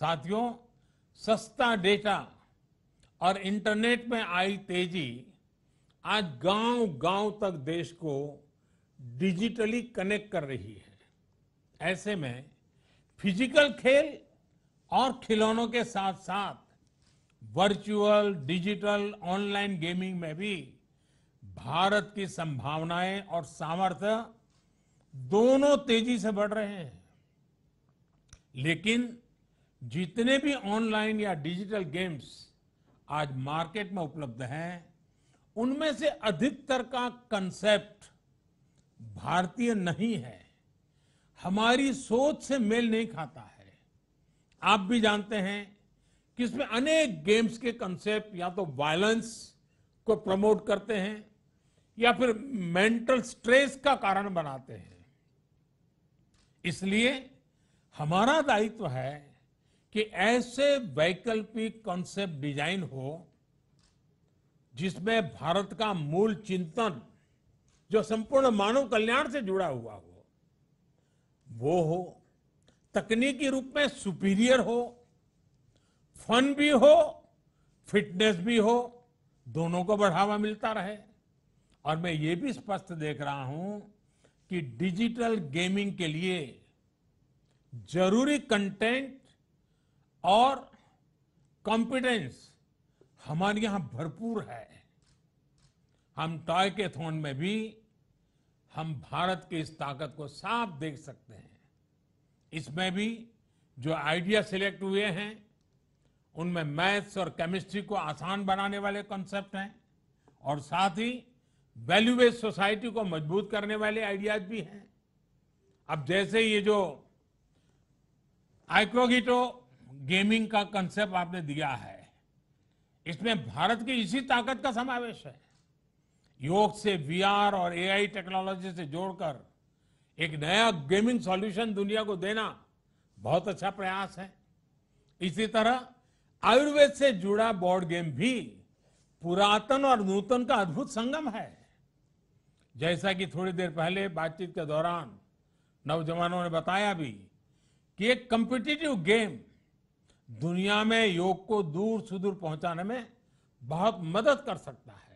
साथियों सस्ता डेटा और इंटरनेट में आई तेजी आज गांव गांव तक देश को डिजिटली कनेक्ट कर रही है ऐसे में फिजिकल खेल और खिलौनों के साथ साथ वर्चुअल डिजिटल ऑनलाइन गेमिंग में भी भारत की संभावनाएं और सामर्थ्य दोनों तेजी से बढ़ रहे हैं लेकिन जितने भी ऑनलाइन या डिजिटल गेम्स आज मार्केट में उपलब्ध हैं उनमें से अधिकतर का कंसेप्ट भारतीय नहीं है हमारी सोच से मेल नहीं खाता है आप भी जानते हैं कि इसमें अनेक गेम्स के कंसेप्ट या तो वायलेंस को प्रमोट करते हैं या फिर मेंटल स्ट्रेस का कारण बनाते हैं इसलिए हमारा दायित्व है कि ऐसे वैकल्पिक कॉन्सेप्ट डिजाइन हो जिसमें भारत का मूल चिंतन जो संपूर्ण मानव कल्याण से जुड़ा हुआ हो वो हो तकनीकी रूप में सुपीरियर हो फन भी हो फिटनेस भी हो दोनों को बढ़ावा मिलता रहे और मैं ये भी स्पष्ट देख रहा हूं कि डिजिटल गेमिंग के लिए जरूरी कंटेंट और कॉम्पिटेंस हमारे यहां भरपूर है हम टॉय के थोन में भी हम भारत की इस ताकत को साफ देख सकते हैं इसमें भी जो आइडिया सिलेक्ट हुए हैं उनमें मैथ्स और केमिस्ट्री को आसान बनाने वाले कॉन्सेप्ट हैं और साथ ही वैल्यू बेस्ड सोसाइटी को मजबूत करने वाले आइडियाज भी हैं अब जैसे ये जो आइक्रोगिटो गेमिंग का कंसेप्ट आपने दिया है इसमें भारत की इसी ताकत का समावेश है योग से वीआर और एआई टेक्नोलॉजी से जोड़कर एक नया गेमिंग सॉल्यूशन दुनिया को देना बहुत अच्छा प्रयास है इसी तरह आयुर्वेद से जुड़ा बोर्ड गेम भी पुरातन और नूतन का अद्भुत संगम है जैसा कि थोड़ी देर पहले बातचीत के दौरान नौजवानों ने बताया भी कि एक कंपिटेटिव गेम दुनिया में योग को दूर सुदूर पहुंचाने में बहुत मदद कर सकता है